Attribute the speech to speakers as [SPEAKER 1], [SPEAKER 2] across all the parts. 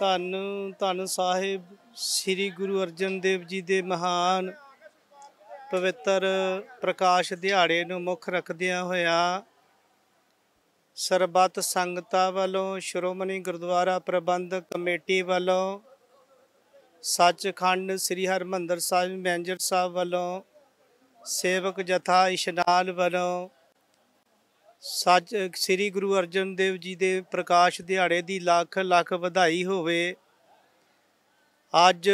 [SPEAKER 1] ਧੰਨ ਧੰਨ ਸਾਹਿਬ ਸ੍ਰੀ ਗੁਰੂ ਅਰਜਨ ਦੇਵ ਜੀ ਦੇ ਮਹਾਨ ਪਵਿੱਤਰ ਪ੍ਰਕਾਸ਼ ਦਿਹਾੜੇ ਨੂੰ ਮੁੱਖ ਰੱਖਦਿਆਂ ਹੋਇਆ ਸਰਬੱਤ ਸੰਗਤਾਂ ਵੱਲੋਂ ਸ਼੍ਰੋਮਣੀ ਗੁਰਦੁਆਰਾ ਪ੍ਰਬੰਧਕ ਕਮੇਟੀ ਵੱਲੋਂ ਸੱਚਖੰਡ ਸ੍ਰੀ ਹਰਮੰਦਰ ਸਾਹਿਬ ਮੈਨੇਜਰ ਸਾਹਿਬ ਵੱਲੋਂ ਸੇਵਕ ਜਥਾ ਇਸ਼ਨਾਲ ਵੱਲੋਂ ਸੱਚ ਸ੍ਰੀ ਗੁਰੂ ਅਰਜਨ ਦੇਵ ਜੀ ਦੇ ਪ੍ਰਕਾਸ਼ ਦਿਹਾੜੇ ਦੀ ਲੱਖ ਲੱਖ ਵਧਾਈ ਹੋਵੇ ਅੱਜ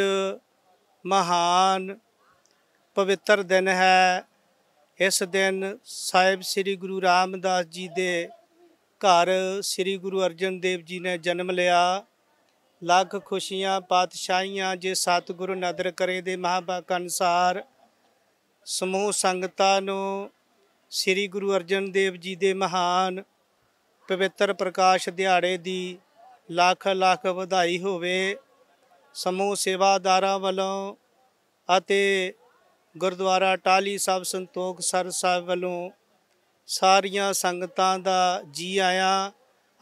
[SPEAKER 1] ਮਹਾਨ ਪਵਿੱਤਰ ਦਿਨ ਹੈ ਇਸ ਦਿਨ ਸਾਹਿਬ ਸ੍ਰੀ ਗੁਰੂ ਰਾਮਦਾਸ ਜੀ ਦੇ ਘਰ ਸ੍ਰੀ ਗੁਰੂ ਅਰਜਨ ਦੇਵ ਜੀ ਨੇ ਜਨਮ ਲਿਆ ਲੱਖ ਖੁਸ਼ੀਆਂ ਪਾਤਸ਼ਾਹੀਆਂ ਜੇ ਸਤਿਗੁਰੂ ਨਦਰ ਕਰੇ ਦੇ ਮਹਾਂਬਾਕ ਅਨਸਾਰ ਸਮੂਹ ਸੰਗਤਾਂ ਨੂੰ ਸ੍ਰੀ ਗੁਰੂ ਅਰਜਨ ਦੇਵ ਜੀ ਦੇ ਮਹਾਨ ਪਵਿੱਤਰ ਪ੍ਰਕਾਸ਼ ਦਿਹਾੜੇ ਦੀ ਲੱਖ ਲੱਖ ਵਧਾਈ ਹੋਵੇ ਸਮੂਹ ਸੇਵਾਦਾਰਾਂ ਵੱਲੋਂ ਅਤੇ ਗੁਰਦੁਆਰਾ ਟਾਲੀ ਸਾਹਿਬ ਸੰਤੋਖ ਸਰ ਸਾਹਿਬ ਵੱਲੋਂ ਸਾਰੀਆਂ ਸੰਗਤਾਂ ਦਾ ਜੀ ਆਇਆਂ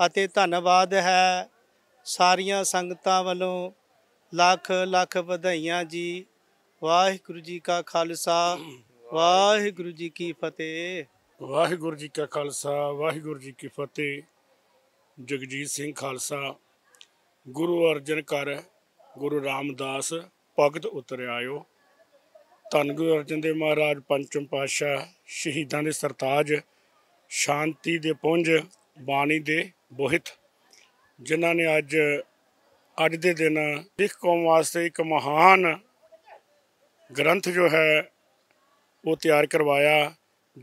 [SPEAKER 1] ਅਤੇ ਧੰਨਵਾਦ ਹੈ ਸਾਰੀਆਂ ਸੰਗਤਾਂ ਵੱਲੋਂ ਲੱਖ ਲੱਖ ਵਧਾਈਆਂ ਜੀ ਵਾਹਿਗੁਰੂ ਜੀ ਕਾ ਖਾਲਸਾ ਵਾਹਿਗੁਰੂ ਜੀ ਕੀ ਫਤਿਹ ਵਾਹਿਗੁਰੂ ਜੀ ਕਾ ਖਾਲਸਾ ਵਾਹਿਗੁਰੂ ਜੀ ਕੀ ਫਤਿਹ ਜਗਜੀਤ
[SPEAKER 2] ਸਿੰਘ ਖਾਲਸਾ ਗੁਰੂ ਅਰਜਨ ਕਰ ਗੁਰੂ ਰਾਮਦਾਸ ਭਗਤ ਉਤਰ ਆਇਓ ਧੰਨ ਗੁਰੂ ਅਰਜਨ ਦੇ ਮਹਾਰਾਜ ਪੰਚਮ ਪਾਤਸ਼ਾਹ ਸ਼ਹੀਦਾਂ ਦੇ ਸਰਤਾਜ ਸ਼ਾਂਤੀ ਦੇ ਪੁੰਜ ਬਾਣੀ ਦੇ ਬੋਹਿਤ ਜਿਨ੍ਹਾਂ ਨੇ ਅੱਜ ਅੱਜ ਦੇ ਦਿਨ ਸਿੱਖ ਕੌਮ ਵਾਸਤੇ ਇੱਕ ਮਹਾਨ ਗ੍ਰੰਥ ਜੋ ਹੈ ਉਹ ਤਿਆਰ ਕਰਵਾਇਆ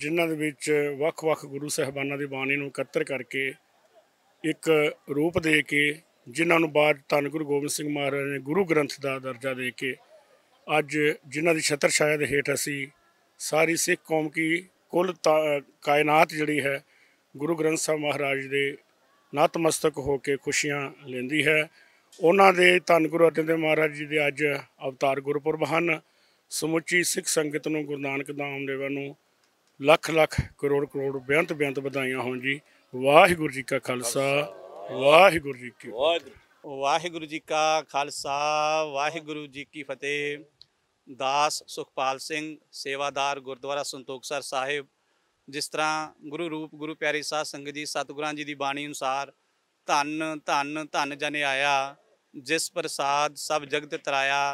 [SPEAKER 2] ਜਿਨ੍ਹਾਂ ਦੇ ਵਿੱਚ ਵੱਖ-ਵੱਖ ਗੁਰੂ ਸਹਿਬਾਨਾਂ ਦੀ ਬਾਣੀ ਨੂੰ ਇਕੱਤਰ ਕਰਕੇ ਇੱਕ ਰੂਪ ਦੇ ਕੇ ਜਿਨ੍ਹਾਂ ਨੂੰ ਬਾਅਦ ਧੰਨ ਗੁਰੂ ਗੋਬਿੰਦ ਸਿੰਘ ਮਹਾਰਾਜ ਨੇ ਗੁਰੂ ਗ੍ਰੰਥ ਦਾ ਦਰਜਾ ਦੇ ਕੇ ਅੱਜ ਜਿਨ੍ਹਾਂ ਦੀ ਛਤਰ ਛਾਇਆ ਦੇ ਹੇਠ ਅਸੀਂ ਸਾਰੀ ਸਿੱਖ ਕੌਮ ਕੀ ਕੁੱਲ ਕਾਇਨਾਤ ਜਿਹੜੀ ਹੈ ਗੁਰੂ ਗ੍ਰੰਥ ਸਾਹਿਬ ਮਹਾਰਾਜ ਦੇ ਨਤਮਸਤਕ ਹੋ ਕੇ ਖੁਸ਼ੀਆਂ ਲੈਂਦੀ ਹੈ ਉਹਨਾਂ ਦੇ ਧੰਨ ਗੁਰੂ ਅਰਜਨ ਦੇਵ ਮਹਾਰਾਜ ਜੀ ਦੇ ਅੱਜ ਅਵਤਾਰ ਗੁਰਪੁਰਬ ਹਨ ਸਮੁੱਚੀ ਸਿੱਖ ਸੰਗਤ ਨੂੰ ਗੁਰੂ ਨਾਨਕ ਦਾਮ ਨੂੰ ਲੱਖ ਲੱਖ ਕਰੋੜ ਕਰੋੜ ਬੇਅੰਤ ਬੇਅੰਤ ਵਧਾਈਆਂ ਹੋਣ ਜੀ ਵਾਹਿਗੁਰੂ ਜੀ ਕਾ ਖਾਲਸਾ ਵਾਹਿਗੁਰੂ
[SPEAKER 3] ਜੀ ਕੀ ਵਾਹਿਗੁਰੂ ਜੀ ਕਾ ਖਾਲਸਾ ਵਾਹਿਗੁਰੂ ਜੀ ਕੀ ਫਤਿਹ ਦਾਸ ਸੁਖਪਾਲ ਸਿੰਘ ਸੇਵਾਦਾਰ ਗੁਰਦੁਆਰਾ ਸੰਤੋਖਸਰ ਸਾਹਿਬ ਜਿਸ ਤਰ੍ਹਾਂ ਗੁਰੂ ਰੂਪ ਗੁਰੂ ਪਿਆਰੀ ਸਾਧ ਸੰਗਤ ਜੀ ਸਤਿਗੁਰਾਂ ਜੀ ਦੀ ਬਾਣੀ ਅਨੁਸਾਰ ਧੰਨ ਧੰਨ ਧੰਨ ਜਨ ਆਇਆ ਜਿਸ ਪ੍ਰਸਾਦ ਸਭ ਜਗਤ ਤਰਾਇਆ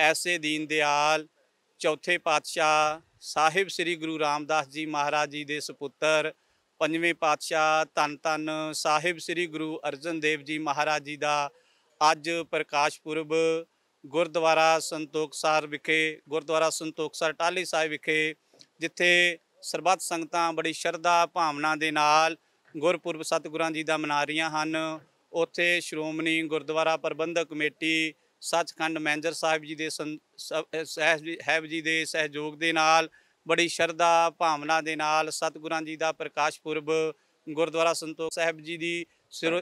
[SPEAKER 3] ਐਸੇ ਦੀਨ ਦਿਆਲ ਚੌਥੇ ਪਾਤਸ਼ਾਹ ਸਾਹਿਬ ਸ੍ਰੀ ਗੁਰੂ ਰਾਮਦਾਸ ਜੀ ਮਹਾਰਾਜ ਜੀ ਦੇ ਸੁਪੁੱਤਰ ਪੰਜਵੇਂ ਪਾਤਸ਼ਾਹ ਤਨ ਤਨ ਸਾਹਿਬ ਸ੍ਰੀ ਗੁਰੂ ਅਰਜਨ ਦੇਵ ਜੀ ਮਹਾਰਾਜ ਜੀ ਦਾ ਅੱਜ ਪ੍ਰਕਾਸ਼ ਪੁਰਬ ਗੁਰਦੁਆਰਾ ਸੰਤੋਖਸਰ ਵਿਖੇ ਗੁਰਦੁਆਰਾ ਸੰਤੋਖਸਰ ਟਾਲੀ ਸਾਹਿਬ ਵਿਖੇ ਜਿੱਥੇ ਸਰਬੱਤ ਸੰਗਤਾਂ ਬੜੀ ਸ਼ਰਧਾ ਭਾਵਨਾ ਦੇ ਨਾਲ ਗੁਰਪੁਰਬ ਸਤਿਗੁਰਾਂ ਜੀ ਦਾ ਮਨਾ ਰਹੀਆਂ ਹਨ ਉੱਥੇ ਸ਼੍ਰੋਮਣੀ ਗੁਰਦੁਆਰਾ ਪ੍ਰਬੰਧਕ ਕਮੇਟੀ ਸੱਚਖੰਡ ਮੈਂਜਰ ਸਾਹਿਬ ਜੀ ਦੇ ਸਹਿਬ ਜੀ ਦੇ ਸਹਿਯੋਗ ਦੇ ਨਾਲ ਬੜੀ ਸ਼ਰਧਾ ਭਾਵਨਾ ਦੇ ਨਾਲ ਸਤਿਗੁਰਾਂ ਜੀ ਦਾ ਪ੍ਰਕਾਸ਼ ਪੁਰਬ ਗੁਰਦੁਆਰਾ ਸੰਤੋਖ ਸਾਹਿਬ ਜੀ ਦੀ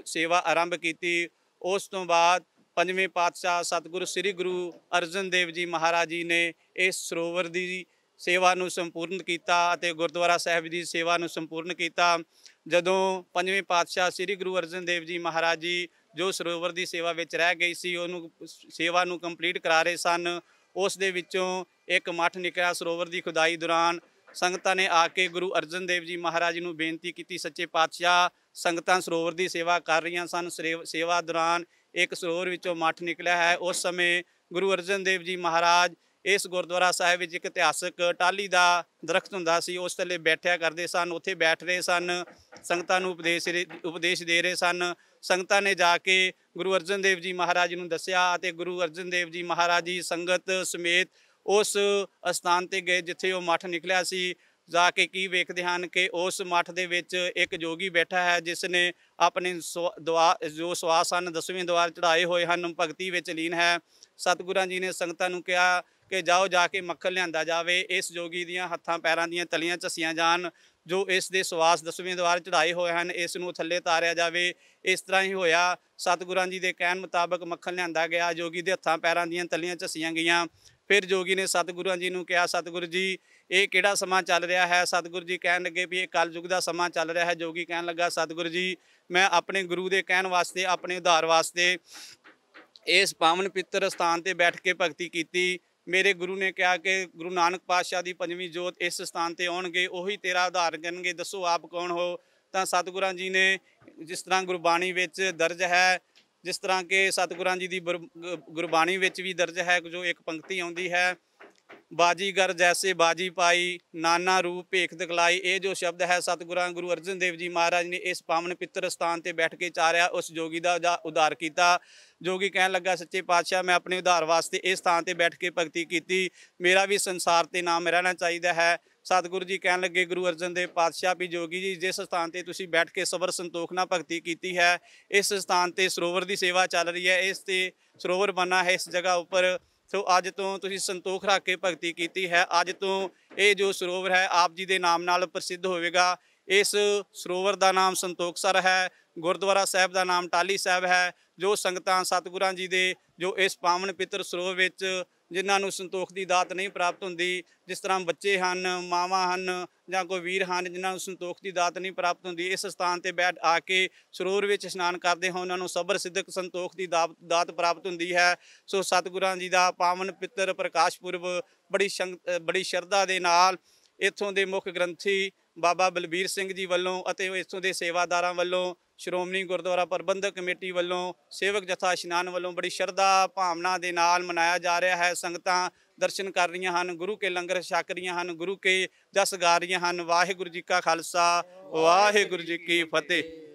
[SPEAKER 3] ਸੇਵਾ ਆਰੰਭ ਕੀਤੀ ਉਸ ਤੋਂ ਬਾਅਦ ਪੰਜਵੇਂ ਪਾਤਸ਼ਾਹ ਸਤਿਗੁਰੂ ਸ੍ਰੀ ਗੁਰੂ ਅਰਜਨ ਦੇਵ ਜੀ ਮਹਾਰਾਜ ਜੀ ਨੇ ਇਸ ਸਰੋਵਰ ਦੀ ਸੇਵਾ ਨੂੰ ਸੰਪੂਰਨ ਕੀਤਾ ਅਤੇ ਗੁਰਦੁਆਰਾ ਸਾਹਿਬ ਦੀ ਸੇਵਾ ਨੂੰ ਸੰਪੂਰਨ ਕੀਤਾ ਜਦੋਂ ਪੰਜਵੇਂ ਪਾਤਸ਼ਾਹ ਸ੍ਰੀ ਗੁਰੂ ਅਰਜਨ ਦੇਵ ਜੀ ਮਹਾਰਾਜ ਜੀ ਜੋ ਸਰੋਵਰ ਦੀ ਸੇਵਾ ਵਿੱਚ ਰਹਿ ਗਈ ਸੀ ਉਹਨੂੰ ਸੇਵਾ ਨੂੰ ਕੰਪਲੀਟ ਕਰਾ ਰਹੇ ਸਨ ਉਸ ਦੇ ਵਿੱਚੋਂ ਇੱਕ ਮੱਠ ਨਿਕਲਿਆ ਸਰੋਵਰ ਦੀ ਖੁਦਾਈ ਦੌਰਾਨ ਸੰਗਤਾਂ ਨੇ ਆ ਕੇ ਗੁਰੂ ਅਰਜਨ ਦੇਵ ਜੀ ਮਹਾਰਾਜ ਨੂੰ ਬੇਨਤੀ ਕੀਤੀ ਸੱਚੇ ਪਾਤਸ਼ਾਹ ਸੰਗਤਾਂ ਸਰੋਵਰ ਦੀ ਸੇਵਾ ਕਰ ਰਹੀਆਂ ਸਨ ਸੇਵਾ ਦੌਰਾਨ ਇੱਕ ਸਰੋਵਰ ਵਿੱਚੋਂ ਮੱਠ ਨਿਕਲਿਆ ਹੈ ਉਸ ਸਮੇਂ ਗੁਰੂ ਅਰਜਨ ਦੇਵ ਜੀ ਮਹਾਰਾਜ ਇਸ ਗੁਰਦੁਆਰਾ ਸਾਹਿਬ ਵਿੱਚ ਇੱਕ ਇਤਿਹਾਸਕ ਟਾਲੀ ਦਾ ਦਰਖਤ ਹੁੰਦਾ ਸੀ ਉਸ ਥੱਲੇ ਬੈਠਿਆ ਕਰਦੇ ਸਨ ਉੱਥੇ ਬੈਠ ਰਹੇ ਸਨ ਸੰਗਤਾਂ ਨੂੰ ਉਪਦੇਸ਼ ਉਪਦੇਸ਼ ਦੇ ਰਹੇ ਸਨ ਸੰਗਤਾਂ ਨੇ ਜਾ ਕੇ ਗੁਰੂ ਅਰਜਨ ਦੇਵ ਜੀ ਮਹਾਰਾਜ ਨੂੰ ਦੱਸਿਆ ਅਤੇ ਗੁਰੂ ਅਰਜਨ ਦੇਵ ਜੀ ਮਹਾਰਾਜ ਜੀ ਸੰਗਤ ਸਮੇਤ ਉਸ ਅਸਥਾਨ ਤੇ ਗਏ ਜਿੱਥੇ ਉਹ ਮੱਠ ਨਿਕਲਿਆ ਸੀ ਜਾ ਕੇ ਕੀ ਵੇਖਦੇ ਹਨ ਕਿ ਉਸ ਮੱਠ ਦੇ ਵਿੱਚ ਇੱਕ ਜੋਗੀ ਬੈਠਾ ਹੈ ਜਿਸ ਨੇ ਆਪਣੇ ਦੁਆ ਜੋ ਸਵਾਸ ਹਨ ਦਸਵੇਂ ਦਵਾਰ ਚੜਾਏ ਹੋਏ ਹਨ ਭਗਤੀ ਵਿੱਚ ਲੀਨ ਹੈ ਸਤਿਗੁਰਾਂ ਜੀ ਨੇ ਸੰਗਤਾਂ ਨੂੰ ਕਿਹਾ ਕਿ ਜਾਓ ਜਾ ਕੇ ਮੱਖਣ ਲਿਆਂਦਾ ਜਾਵੇ ਇਸ ਜੋਗੀ ਦੀਆਂ ਹੱਥਾਂ ਪੈਰਾਂ ਦੀਆਂ ਤਲੀਆਂ ਚਸੀਆਂ ਜਾਣ ਜੋ ਇਸ ਦੇ ਸਵਾਸ ਦਸਵੇਂ ਦਵਾਰ ਚੜਾਏ ਹੋਏ ਹਨ ਇਸ ਨੂੰ ਥੱਲੇ ਤਾਰਿਆ ਜਾਵੇ ਇਸ ਤਰ੍ਹਾਂ ਹੀ ਹੋਇਆ ਸਤਿਗੁਰਾਂ ਜੀ ਦੇ ਕਹਿਣ ਮੁਤਾਬਕ ਮੱਖਣ ਲਿਆਂਦਾ ਗਿਆ ਜੋਗੀ ਦੇ ਹੱਥਾਂ ਪੈਰਾਂ ਦੀਆਂ ਤਲੀਆਂ ਚਸੀਆਂ ਗਈਆਂ ਫਿਰ ਜੋਗੀ ਨੇ ਸਤਿਗੁਰਾਂ ਜੀ ਨੂੰ ਕਿਹਾ ਸਤਿਗੁਰੂ ਜੀ ਇਹ ਕਿਹੜਾ ਸਮਾਂ ਚੱਲ ਰਿਹਾ ਹੈ ਸਤਿਗੁਰੂ ਜੀ ਕਹਿਣ ਲੱਗੇ ਵੀ ਇਹ ਕਲਯੁਗ ਦਾ ਸਮਾਂ ਚੱਲ ਰਿਹਾ ਹੈ ਜੋਗੀ ਕਹਿਣ ਲੱਗਾ ਸਤਿਗੁਰੂ ਜੀ ਮੈਂ ਆਪਣੇ ਗੁਰੂ ਦੇ ਕਹਿਣ ਵਾਸਤੇ ਆਪਣੇ ਉਧਾਰ ਵਾਸਤੇ ਇਸ ਪਾਵਨ ਪਿੱਤਰ ਸਥਾਨ ਤੇ ਬੈਠ ਕੇ ਭਗਤੀ ਕੀਤੀ ਮੇਰੇ ਗੁਰੂ ਨੇ ਕਿਹਾ ਕਿ ਗੁਰੂ ਨਾਨਕ ਪਾਤਸ਼ਾਹ ਦੀ ਪੰਜਵੀਂ ਜੋਤ ਇਸ ਸਥਾਨ ਤੇ ਆਉਣਗੇ ਉਹੀ ਤੇਰਾ ਆਧਾਰ ਕਰਨਗੇ ਦੱਸੋ ਆਪ ਕੌਣ ਹੋ ਤਾਂ ਸਤਿਗੁਰਾਂ ਜੀ ਨੇ ਜਿਸ ਤਰ੍ਹਾਂ ਗੁਰਬਾਣੀ ਵਿੱਚ ਦਰਜ ਹੈ ਜਿਸ ਤਰ੍ਹਾਂ ਕਿ ਸਤਿਗੁਰਾਂ ਜੀ ਦੀ ਗੁਰਬਾਣੀ ਵਿੱਚ ਵੀ ਦਰਜ ਹੈ ਜੋ ਇੱਕ ਪੰਕਤੀ ਆਉਂਦੀ ਹੈ ਬਾਜੀਗਰ ਜੈਸੇ ਬਾਜੀ ਪਾਈ ਨਾਨਾ ਰੂਪ ਭੇਖ ਦਿਖਲਾਈ ਇਹ ਜੋ ਸ਼ਬਦ ਹੈ ਸਤਿਗੁਰਾਂ ਗੁਰੂ ਅਰਜਨ ਦੇਵ ਜੀ ਮਹਾਰਾਜ ਨੇ ਇਸ ਪਾਵਨ ਪਿੱਤਰ ਸਥਾਨ ਤੇ ਬੈਠ ਕੇ ਚਾਰਿਆ ਉਸ ਜੋਗੀ ਦਾ ਉਧਾਰ ਕੀਤਾ ਜੋਗੀ ਕਹਿਣ ਲੱਗਾ ਸੱਚੇ ਪਾਤਸ਼ਾਹ ਮੈਂ ਆਪਣੇ ਉਧਾਰ ਵਾਸਤੇ ਇਸ ਥਾਂ ਤੇ ਬੈਠ ਕੇ ਭਗਤੀ ਕੀਤੀ ਮੇਰਾ ਵੀ ਸੰਸਾਰ ਤੇ ਨਾਮ ਰਹਿਣਾ ਚਾਹੀਦਾ ਹੈ ਸਤਿਗੁਰੂ ਜੀ ਕਹਿਣ ਲੱਗੇ ਗੁਰੂ ਅਰਜਨ ਦੇਵ ਪਾਤਸ਼ਾਹ ਵੀ ਜੋਗੀ ਜੀ ਜਿਸ ਸਥਾਨ ਤੇ ਤੁਸੀਂ ਬੈਠ ਕੇ ਸਬਰ ਸੰਤੋਖ ਨਾਲ ਭਗਤੀ ਕੀਤੀ ਹੈ ਇਸ ਸਥਾਨ ਤੇ ਸਰੋਵਰ ਦੀ ਸੇਵਾ ਚੱਲ ਰਹੀ ਹੈ ਇਸ ਤੇ ਸਰੋਵਰ ਬਣਾ ਹੈ ਇਸ ਜਗ੍ਹਾ ਉੱਪਰ ਸੋ ਅੱਜ ਤੋਂ ਤੁਸੀਂ ਸੰਤੋਖ ਰੱਖ ਕੇ ਭਗਤੀ ਕੀਤੀ ਹੈ ਅੱਜ ਤੋਂ ਇਹ ਜੋ ਸਰੋਵਰ ਹੈ ਆਪ ਜੀ ਦੇ ਨਾਮ ਨਾਲ ਪ੍ਰਸਿੱਧ ਹੋਵੇਗਾ ਇਸ ਸਰੋਵਰ ਦਾ ਨਾਮ ਸੰਤੋਖਸਰ ਹੈ ਗੁਰਦੁਆਰਾ ਸਾਹਿਬ ਦਾ ਨਾਮ ਟਾਲੀ ਸਾਹਿਬ ਹੈ ਜੋ ਸੰਗਤਾਂ ਸਤਿਗੁਰਾਂ ਜੀ ਦੇ ਜੋ ਇਸ ਪਾਵਨ ਪਿੱਤਰ ਸਰੋਵਰ ਵਿੱਚ ਜਿਨ੍ਹਾਂ ਨੂੰ ਸੰਤੋਖ ਦੀ ਦਾਤ ਨਹੀਂ ਪ੍ਰਾਪਤ ਹੁੰਦੀ ਜਿਸ ਤਰ੍ਹਾਂ ਬੱਚੇ ਹਨ ਮਾਵਾਂ ਹਨ ਜਾਂ ਕੋਈ ਵੀਰ ਹਨ ਜਿਨ੍ਹਾਂ ਨੂੰ ਸੰਤੋਖ ਦੀ ਦਾਤ ਨਹੀਂ ਪ੍ਰਾਪਤ ਹੁੰਦੀ ਇਸ ਸਥਾਨ ਤੇ ਬੈਠ ਆ ਕੇ ਸਰੂਰ ਵਿੱਚ ਇਸ਼ਨਾਨ ਕਰਦੇ ਹੋ ਉਹਨਾਂ ਨੂੰ ਸਬਰ ਸਿੱਧਕ ਸੰਤੋਖ ਦੀ ਦਾਤ ਪ੍ਰਾਪਤ ਹੁੰਦੀ ਹੈ ਸੋ ਸਤਿਗੁਰਾਂ ਜੀ ਦਾ ਪਾਵਨ ਪਿੱਤਰ ਪ੍ਰਕਾਸ਼ ਪੁਰਬ ਬੜੀ ਬੜੀ ਸ਼ਰਧਾ ਦੇ ਨਾਲ ਇੱਥੋਂ ਦੇ ਮੁੱਖ ਗ੍ਰੰਥੀ ਬਾਬਾ ਬਲਬੀਰ ਸਿੰਘ ਜੀ ਵੱਲੋਂ ਅਤੇ ਇੱਥੋਂ ਦੇ ਸੇਵਾਦਾਰਾਂ ਵੱਲੋਂ ਸ਼੍ਰੋਮਣੀ ਗੁਰਦੁਆਰਾ ਪ੍ਰਬੰਧਕ ਕਮੇਟੀ ਵੱਲੋਂ ਸੇਵਕ ਜਥਾ ਇਸ਼ਨਾਨ ਵੱਲੋਂ ਬੜੀ ਸ਼ਰਧਾ ਭਾਵਨਾ ਦੇ ਨਾਲ ਮਨਾਇਆ ਜਾ ਰਿਹਾ ਹੈ ਸੰਗਤਾਂ ਦਰਸ਼ਨ ਕਰ ਰਹੀਆਂ ਹਨ ਗੁਰੂ ਕੇ ਲੰਗਰ ਛਕ ਰਹੀਆਂ ਹਨ ਗੁਰੂ ਕੇ ਜਸ ਗਾ ਰਹੀਆਂ ਹਨ ਵਾਹਿਗੁਰੂ ਜੀ ਕਾ ਖਾਲਸਾ ਵਾਹਿਗੁਰੂ ਜੀ ਕੀ ਫਤਿਹ